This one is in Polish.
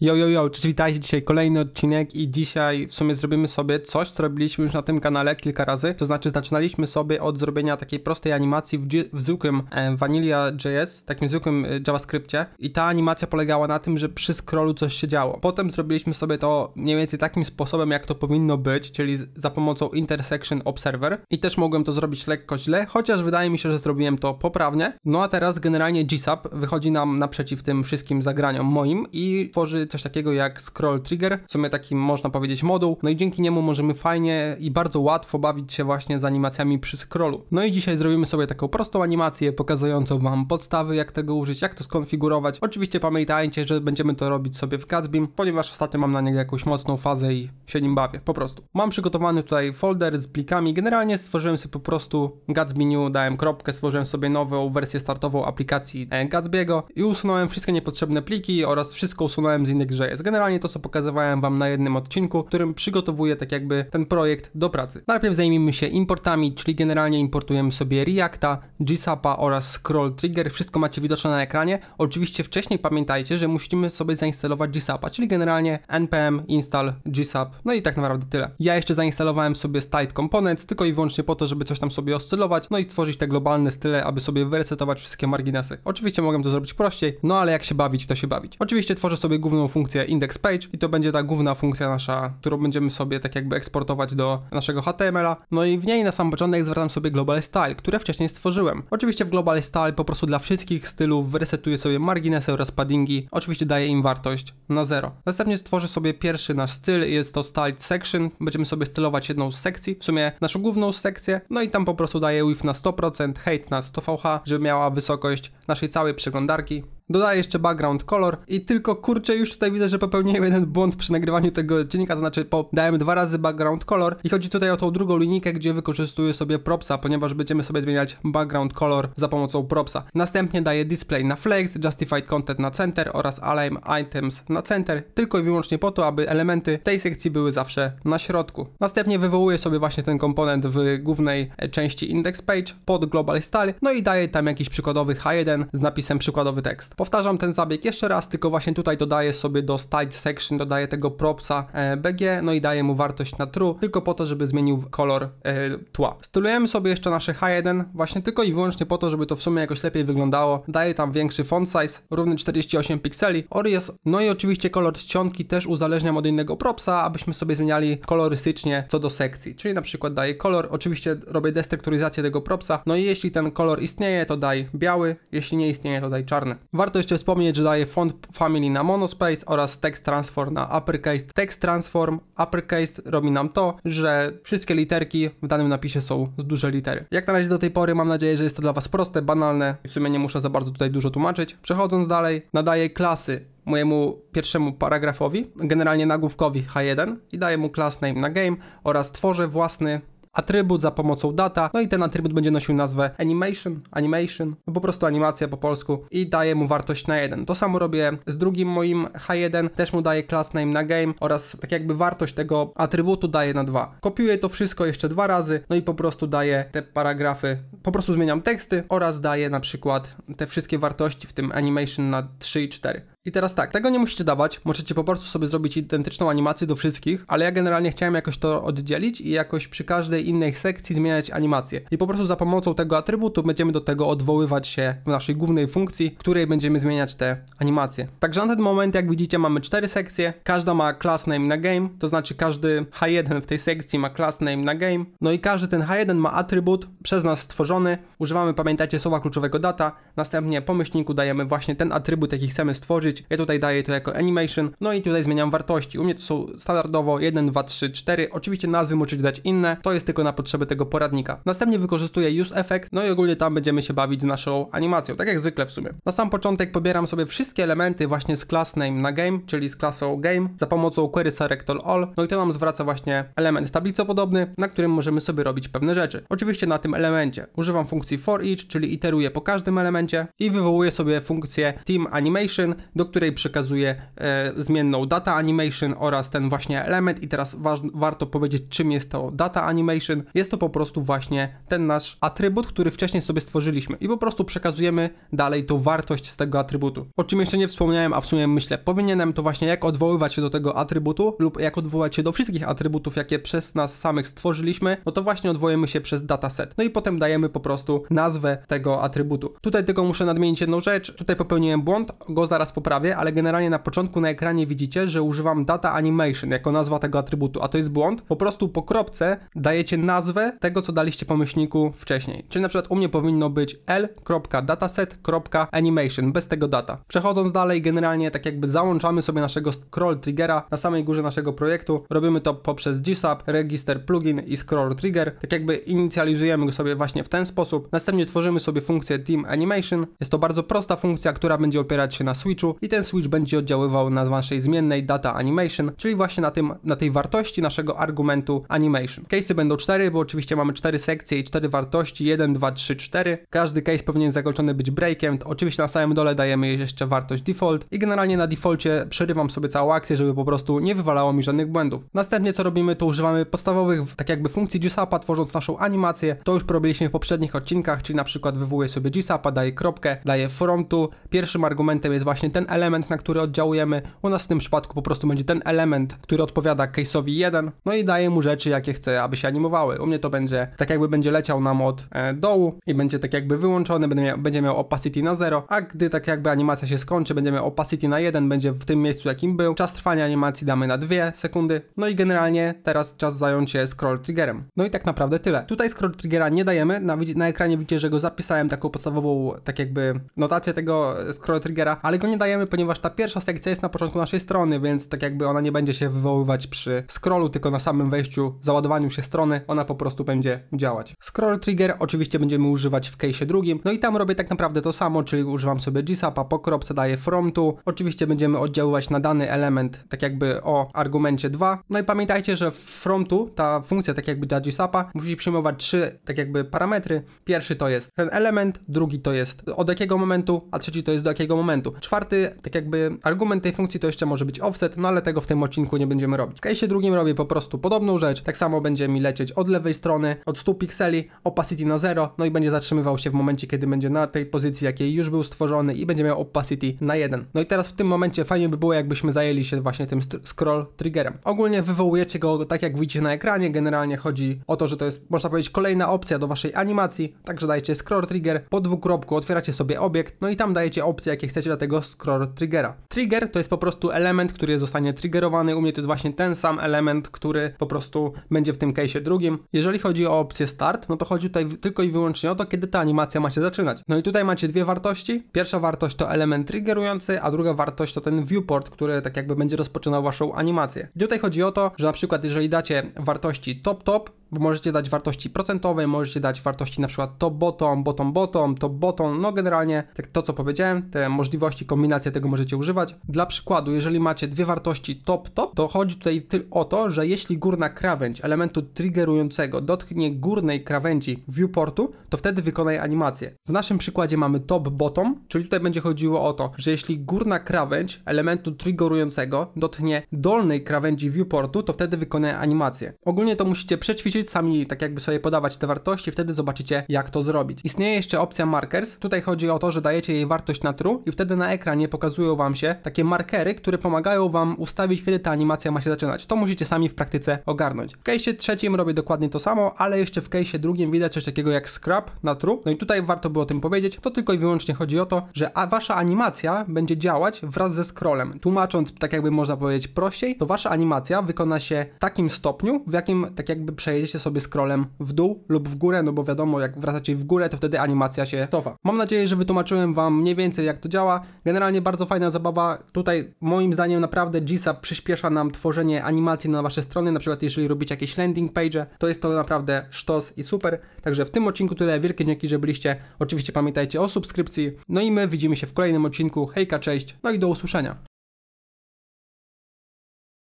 Yo, jo, jo, cześć, witajcie, dzisiaj kolejny odcinek i dzisiaj w sumie zrobimy sobie coś, co robiliśmy już na tym kanale kilka razy, to znaczy zaczynaliśmy sobie od zrobienia takiej prostej animacji w, w zwykłym e, Vanilla.js, takim zwykłym e, JavaScriptie i ta animacja polegała na tym, że przy scrollu coś się działo. Potem zrobiliśmy sobie to mniej więcej takim sposobem, jak to powinno być, czyli za pomocą Intersection Observer i też mogłem to zrobić lekko źle, chociaż wydaje mi się, że zrobiłem to poprawnie. No a teraz generalnie GSAP wychodzi nam naprzeciw tym wszystkim zagraniom moim i tworzy coś takiego jak scroll trigger, w sumie taki można powiedzieć moduł, no i dzięki niemu możemy fajnie i bardzo łatwo bawić się właśnie z animacjami przy scrollu. No i dzisiaj zrobimy sobie taką prostą animację pokazującą Wam podstawy, jak tego użyć, jak to skonfigurować. Oczywiście pamiętajcie, że będziemy to robić sobie w Gatsbym, ponieważ ostatnio mam na niego jakąś mocną fazę i się nim bawię, po prostu. Mam przygotowany tutaj folder z plikami, generalnie stworzyłem sobie po prostu Gatsby dałem kropkę, stworzyłem sobie nową wersję startową aplikacji e, Gatsby'ego i usunąłem wszystkie niepotrzebne pliki oraz wszystko usunąłem z innych grze jest. Generalnie to, co pokazywałem Wam na jednym odcinku, w którym przygotowuję tak jakby ten projekt do pracy. Najpierw zajmijmy się importami, czyli generalnie importujemy sobie Reacta, GSAPa oraz Scroll Trigger. Wszystko macie widoczne na ekranie. Oczywiście wcześniej pamiętajcie, że musimy sobie zainstalować GSAPa, czyli generalnie npm install gsap, no i tak naprawdę tyle. Ja jeszcze zainstalowałem sobie State Components tylko i wyłącznie po to, żeby coś tam sobie oscylować, no i stworzyć te globalne style, aby sobie wyresetować wszystkie marginesy. Oczywiście mogłem to zrobić prościej, no ale jak się bawić, to się bawić. Oczywiście tworzę sobie główną główną funkcję index page i to będzie ta główna funkcja nasza, którą będziemy sobie tak jakby eksportować do naszego HTML-a. No i w niej na sam początek zwracam sobie global style, które wcześniej stworzyłem. Oczywiście w global style po prostu dla wszystkich stylów resetuję sobie marginesy oraz paddingi. Oczywiście daję im wartość na zero. Następnie stworzę sobie pierwszy nasz styl, jest to styled section. Będziemy sobie stylować jedną z sekcji, w sumie naszą główną sekcję. No i tam po prostu daję width na 100%, height na 100 VH, żeby miała wysokość naszej całej przeglądarki. Dodaję jeszcze background color i tylko kurczę już tutaj widzę, że popełniłem jeden błąd przy nagrywaniu tego odcinka, to znaczy dałem dwa razy background color i chodzi tutaj o tą drugą linijkę, gdzie wykorzystuję sobie propsa, ponieważ będziemy sobie zmieniać background color za pomocą propsa. Następnie daję display na flex, justified content na center oraz align items na center, tylko i wyłącznie po to, aby elementy tej sekcji były zawsze na środku. Następnie wywołuję sobie właśnie ten komponent w głównej części index page pod global style, no i daję tam jakiś przykładowy H1 z napisem przykładowy tekst. Powtarzam ten zabieg jeszcze raz, tylko właśnie tutaj dodaję sobie do style section, dodaję tego propsa e, BG, no i daję mu wartość na true, tylko po to, żeby zmienił kolor e, tła. Stylujemy sobie jeszcze nasze H1, właśnie tylko i wyłącznie po to, żeby to w sumie jakoś lepiej wyglądało. Daję tam większy font size, równy 48 pikseli, jest, no i oczywiście kolor czcionki też uzależniam od innego propsa, abyśmy sobie zmieniali kolorystycznie co do sekcji, czyli na przykład daję kolor, oczywiście robię destrukturyzację tego propsa, no i jeśli ten kolor istnieje, to daj biały, jeśli nie istnieje, to daj czarny. Warto jeszcze wspomnieć, że daje font family na monospace oraz text transform na uppercase. Text transform uppercase robi nam to, że wszystkie literki w danym napisie są z duże litery. Jak na razie do tej pory mam nadzieję, że jest to dla Was proste, banalne. W sumie nie muszę za bardzo tutaj dużo tłumaczyć. Przechodząc dalej, nadaję klasy mojemu pierwszemu paragrafowi, generalnie nagłówkowi H1 i daję mu class name na game oraz tworzę własny atrybut za pomocą data, no i ten atrybut będzie nosił nazwę animation, animation, no po prostu animacja po polsku i daje mu wartość na 1. To samo robię z drugim moim H1, też mu daję class name na game oraz tak jakby wartość tego atrybutu daję na 2. Kopiuję to wszystko jeszcze dwa razy, no i po prostu daję te paragrafy, po prostu zmieniam teksty oraz daję na przykład te wszystkie wartości w tym animation na 3 i 4. I teraz tak, tego nie musicie dawać, możecie po prostu sobie zrobić identyczną animację do wszystkich, ale ja generalnie chciałem jakoś to oddzielić i jakoś przy każdej innej sekcji zmieniać animację. I po prostu za pomocą tego atrybutu będziemy do tego odwoływać się w naszej głównej funkcji, której będziemy zmieniać te animacje. Także na ten moment, jak widzicie, mamy cztery sekcje, każda ma class name na game, to znaczy każdy H1 w tej sekcji ma class name na game, no i każdy ten H1 ma atrybut przez nas stworzony, używamy, pamiętajcie, słowa kluczowego data, następnie po myślniku dajemy właśnie ten atrybut, jaki chcemy stworzyć, użyć. Ja tutaj daję to jako animation, no i tutaj zmieniam wartości. U mnie to są standardowo 1, 2, 3, 4. Oczywiście nazwy możecie dać inne, to jest tylko na potrzeby tego poradnika. Następnie wykorzystuję use effect, no i ogólnie tam będziemy się bawić z naszą animacją, tak jak zwykle w sumie. Na sam początek pobieram sobie wszystkie elementy właśnie z class name na game, czyli z klasą game, za pomocą query selector all, no i to nam zwraca właśnie element tablicopodobny, na którym możemy sobie robić pewne rzeczy. Oczywiście na tym elemencie używam funkcji for each, czyli iteruję po każdym elemencie i wywołuję sobie funkcję team animation, do do której przekazuje e, zmienną data animation oraz ten właśnie element i teraz wa warto powiedzieć czym jest to data animation. Jest to po prostu właśnie ten nasz atrybut, który wcześniej sobie stworzyliśmy i po prostu przekazujemy dalej tą wartość z tego atrybutu. O czym jeszcze nie wspomniałem, a w sumie myślę powinienem to właśnie jak odwoływać się do tego atrybutu lub jak odwołać się do wszystkich atrybutów jakie przez nas samych stworzyliśmy, no to właśnie odwołujemy się przez dataset. No i potem dajemy po prostu nazwę tego atrybutu. Tutaj tylko muszę nadmienić jedną rzecz, tutaj popełniłem błąd, go zaraz poprawię prawie, ale generalnie na początku na ekranie widzicie, że używam data animation jako nazwa tego atrybutu, a to jest błąd. Po prostu po kropce dajecie nazwę tego, co daliście po myślniku wcześniej. Czyli na przykład u mnie powinno być l.dataset.animation bez tego data. Przechodząc dalej, generalnie tak jakby załączamy sobie naszego scroll triggera na samej górze naszego projektu. Robimy to poprzez GSAP, register plugin i scroll trigger. Tak jakby inicjalizujemy go sobie właśnie w ten sposób. Następnie tworzymy sobie funkcję team animation. Jest to bardzo prosta funkcja, która będzie opierać się na switchu i ten switch będzie oddziaływał na naszej zmiennej data animation, czyli właśnie na, tym, na tej wartości naszego argumentu animation. Case'y będą 4, bo oczywiście mamy 4 sekcje i 4 wartości, 1, 2, 3, 4. Każdy case powinien zakończony być breakem. oczywiście na samym dole dajemy jeszcze wartość default i generalnie na defaultie przerywam sobie całą akcję, żeby po prostu nie wywalało mi żadnych błędów. Następnie co robimy, to używamy podstawowych, tak jakby funkcji gsap tworząc naszą animację. To już probiliśmy w poprzednich odcinkach, czyli na przykład wywołuję sobie gsap daję kropkę, daję frontu. Pierwszym argumentem jest właśnie ten element, na który oddziałujemy. U nas w tym przypadku po prostu będzie ten element, który odpowiada case'owi 1, no i daje mu rzeczy, jakie chce, aby się animowały. U mnie to będzie tak jakby będzie leciał nam od e, dołu i będzie tak jakby wyłączony, będzie miał, będzie miał opacity na 0, a gdy tak jakby animacja się skończy, będzie miał opacity na 1, będzie w tym miejscu, jakim był. Czas trwania animacji damy na 2 sekundy, no i generalnie teraz czas zająć się scroll triggerem. No i tak naprawdę tyle. Tutaj scroll triggera nie dajemy, na, na ekranie widzicie, że go zapisałem taką podstawową, tak jakby notację tego scroll triggera, ale go nie dajemy ponieważ ta pierwsza sekcja jest na początku naszej strony, więc tak jakby ona nie będzie się wywoływać przy scrollu, tylko na samym wejściu, załadowaniu się strony, ona po prostu będzie działać. Scroll trigger oczywiście będziemy używać w case drugim, no i tam robię tak naprawdę to samo, czyli używam sobie gsapa, po kropce daję frontu, oczywiście będziemy oddziaływać na dany element, tak jakby o argumencie 2, no i pamiętajcie, że w Frontu ta funkcja tak jakby dla gsapa, musi przyjmować trzy tak jakby parametry, pierwszy to jest ten element, drugi to jest od jakiego momentu, a trzeci to jest do jakiego momentu. Czwarty tak jakby argument tej funkcji to jeszcze może być offset, no ale tego w tym odcinku nie będziemy robić. W case'ie drugim robię po prostu podobną rzecz, tak samo będzie mi lecieć od lewej strony, od 100 pikseli, opacity na 0, no i będzie zatrzymywał się w momencie, kiedy będzie na tej pozycji, jakiej już był stworzony i będzie miał opacity na 1. No i teraz w tym momencie fajnie by było, jakbyśmy zajęli się właśnie tym scroll triggerem. Ogólnie wywołujecie go tak, jak widzicie na ekranie, generalnie chodzi o to, że to jest, można powiedzieć, kolejna opcja do waszej animacji, także dajecie scroll trigger, po dwukropku otwieracie sobie obiekt, no i tam dajecie opcję, jakie chcecie dla tego scroll horror triggera. Trigger to jest po prostu element, który zostanie triggerowany. U mnie to jest właśnie ten sam element, który po prostu będzie w tym case drugim. Jeżeli chodzi o opcję start, no to chodzi tutaj tylko i wyłącznie o to, kiedy ta animacja ma się zaczynać. No i tutaj macie dwie wartości. Pierwsza wartość to element triggerujący, a druga wartość to ten viewport, który tak jakby będzie rozpoczynał waszą animację. I tutaj chodzi o to, że na przykład jeżeli dacie wartości top top, bo możecie dać wartości procentowe, możecie dać wartości na przykład top bottom, bottom bottom, top bottom, no generalnie tak to co powiedziałem, te możliwości, kombinacje tego możecie używać. Dla przykładu, jeżeli macie dwie wartości top top, to chodzi tutaj o to, że jeśli górna krawędź elementu triggerującego dotknie górnej krawędzi viewportu, to wtedy wykonaj animację. W naszym przykładzie mamy top bottom, czyli tutaj będzie chodziło o to, że jeśli górna krawędź elementu triggerującego dotknie dolnej krawędzi viewportu, to wtedy wykonaj animację. Ogólnie to musicie przećwiczyć liczyć, sami tak jakby sobie podawać te wartości, wtedy zobaczycie jak to zrobić. Istnieje jeszcze opcja markers. Tutaj chodzi o to, że dajecie jej wartość na true i wtedy na ekranie pokazują wam się takie markery, które pomagają wam ustawić, kiedy ta animacja ma się zaczynać. To musicie sami w praktyce ogarnąć. W case trzecim robię dokładnie to samo, ale jeszcze w case drugim widać coś takiego jak scrap na true. No i tutaj warto było o tym powiedzieć. To tylko i wyłącznie chodzi o to, że wasza animacja będzie działać wraz ze scrollem. Tłumacząc tak jakby można powiedzieć prościej, to wasza animacja wykona się w takim stopniu, w jakim tak jakby przejedziecie przejdźcie sobie scrollem w dół lub w górę, no bo wiadomo, jak wracacie w górę, to wtedy animacja się cofa. Mam nadzieję, że wytłumaczyłem Wam mniej więcej jak to działa. Generalnie bardzo fajna zabawa. Tutaj moim zdaniem naprawdę GSAP przyspiesza nam tworzenie animacji na Wasze strony, na przykład jeżeli robicie jakieś landing page, to jest to naprawdę sztos i super. Także w tym odcinku tyle. Wielkie dzięki, że byliście. Oczywiście pamiętajcie o subskrypcji. No i my widzimy się w kolejnym odcinku. Hejka, cześć, no i do usłyszenia.